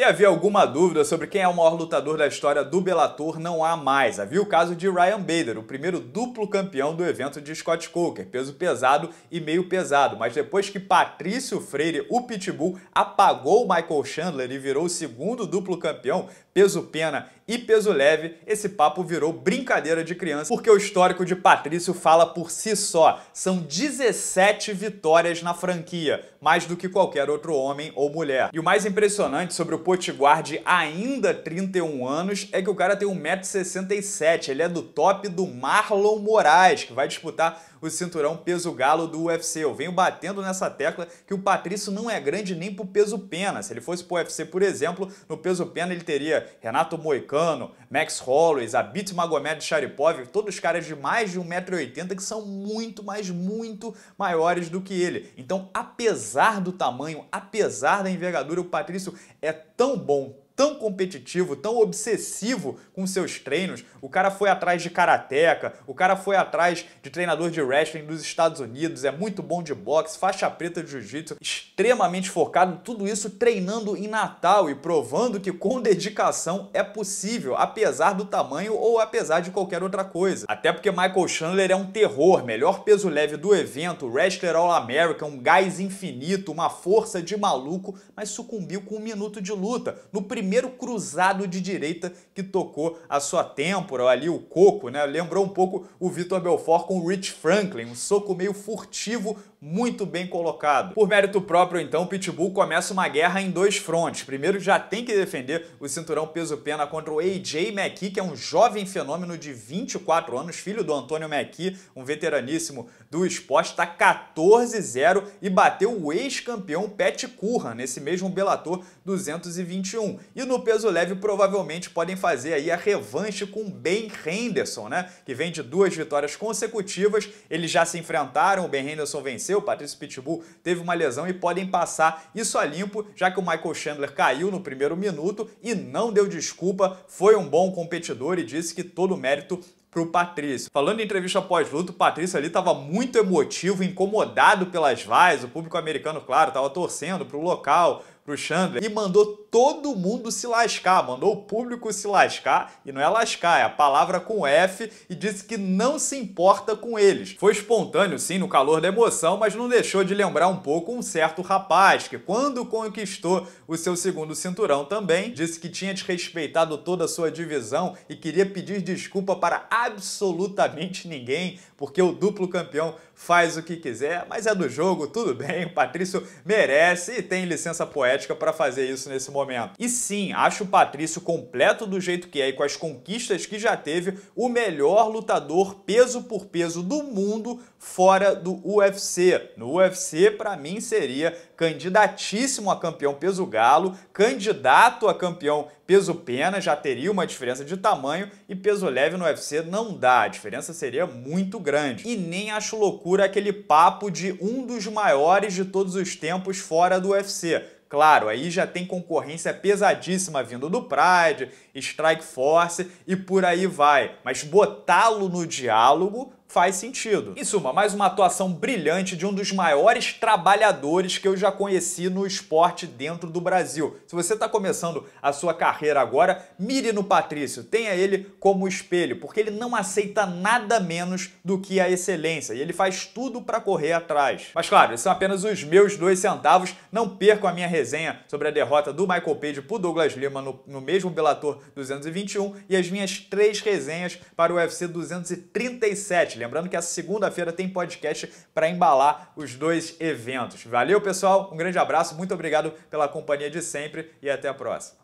Se havia alguma dúvida sobre quem é o maior lutador da história do Bellator, não há mais. Havia o caso de Ryan Bader, o primeiro duplo campeão do evento de Scott Coker, peso pesado e meio pesado, mas depois que Patrício Freire, o Pitbull, apagou Michael Chandler e virou o segundo duplo campeão, peso pena e peso leve, esse papo virou brincadeira de criança, porque o histórico de Patrício fala por si só. São 17 vitórias na franquia, mais do que qualquer outro homem ou mulher. E o mais impressionante sobre o Potiguar de ainda 31 anos é que o cara tem 1,67m, ele é do top do Marlon Moraes, que vai disputar o cinturão peso galo do UFC. Eu venho batendo nessa tecla que o Patrício não é grande nem pro peso pena. Se ele fosse pro UFC, por exemplo, no peso pena ele teria Renato Moicano, Max Holloway, Zabit Magomed Sharipov, todos caras de mais de 1,80m que são muito, mas muito maiores do que ele. Então, apesar do tamanho, apesar da envergadura, o Patrício é tão bom, tão competitivo, tão obsessivo com seus treinos. O cara foi atrás de karateca, o cara foi atrás de treinador de wrestling dos Estados Unidos, é muito bom de boxe, faixa preta de jiu-jitsu, extremamente focado, tudo isso treinando em Natal e provando que com dedicação é possível, apesar do tamanho ou apesar de qualquer outra coisa. Até porque Michael Chandler é um terror, melhor peso leve do evento, wrestler All-America, um gás infinito, uma força de maluco, mas sucumbiu com um minuto de luta. No primeiro primeiro cruzado de direita que tocou a sua têmpora, ali o coco, né? Lembrou um pouco o Vitor Belfort com o Rich Franklin, um soco meio furtivo muito bem colocado. Por mérito próprio, então, o Pitbull começa uma guerra em dois frontes. Primeiro, já tem que defender o cinturão peso-pena contra o AJ McKee, que é um jovem fenômeno de 24 anos, filho do Antônio McKee, um veteraníssimo do esporte, está 14-0 e bateu o ex-campeão Pat Curran, nesse mesmo Bellator 221. E no peso leve, provavelmente podem fazer aí a revanche com Ben Henderson, né? Que vem de duas vitórias consecutivas, eles já se enfrentaram, o Ben Henderson venceu o Patrício Pitbull teve uma lesão e podem passar isso a limpo, já que o Michael Chandler caiu no primeiro minuto e não deu desculpa, foi um bom competidor e disse que todo o mérito para o Patrício. Falando em entrevista pós-luto, o Patrício ali estava muito emotivo, incomodado pelas vaias, o público americano, claro, estava torcendo para o local, pro Chandler e mandou todo mundo se lascar, mandou o público se lascar, e não é lascar, é a palavra com F, e disse que não se importa com eles. Foi espontâneo, sim, no calor da emoção, mas não deixou de lembrar um pouco um certo rapaz que, quando conquistou o seu segundo cinturão também, disse que tinha desrespeitado toda a sua divisão e queria pedir desculpa para absolutamente ninguém, porque o duplo campeão faz o que quiser, mas é do jogo, tudo bem, o Patrício merece e tem licença poética para fazer isso nesse momento. E sim, acho o Patrício completo do jeito que é e com as conquistas que já teve, o melhor lutador peso por peso do mundo fora do UFC. No UFC, para mim, seria candidatíssimo a campeão peso galo, candidato a campeão peso pena, já teria uma diferença de tamanho e peso leve no UFC não dá, a diferença seria muito grande. E nem acho loucura aquele papo de um dos maiores de todos os tempos fora do UFC. Claro, aí já tem concorrência pesadíssima vindo do Pride, Strike Force e por aí vai. Mas botá-lo no diálogo faz sentido. Em suma, mais uma atuação brilhante de um dos maiores trabalhadores que eu já conheci no esporte dentro do Brasil. Se você está começando a sua carreira agora, mire no Patrício, tenha ele como espelho, porque ele não aceita nada menos do que a excelência e ele faz tudo para correr atrás. Mas claro, esses são apenas os meus dois centavos. Não percam a minha resenha sobre a derrota do Michael Page para Douglas Lima no, no mesmo Bellator 221 e as minhas três resenhas para o UFC 237. Lembrando que essa segunda-feira tem podcast para embalar os dois eventos. Valeu, pessoal. Um grande abraço. Muito obrigado pela companhia de sempre e até a próxima.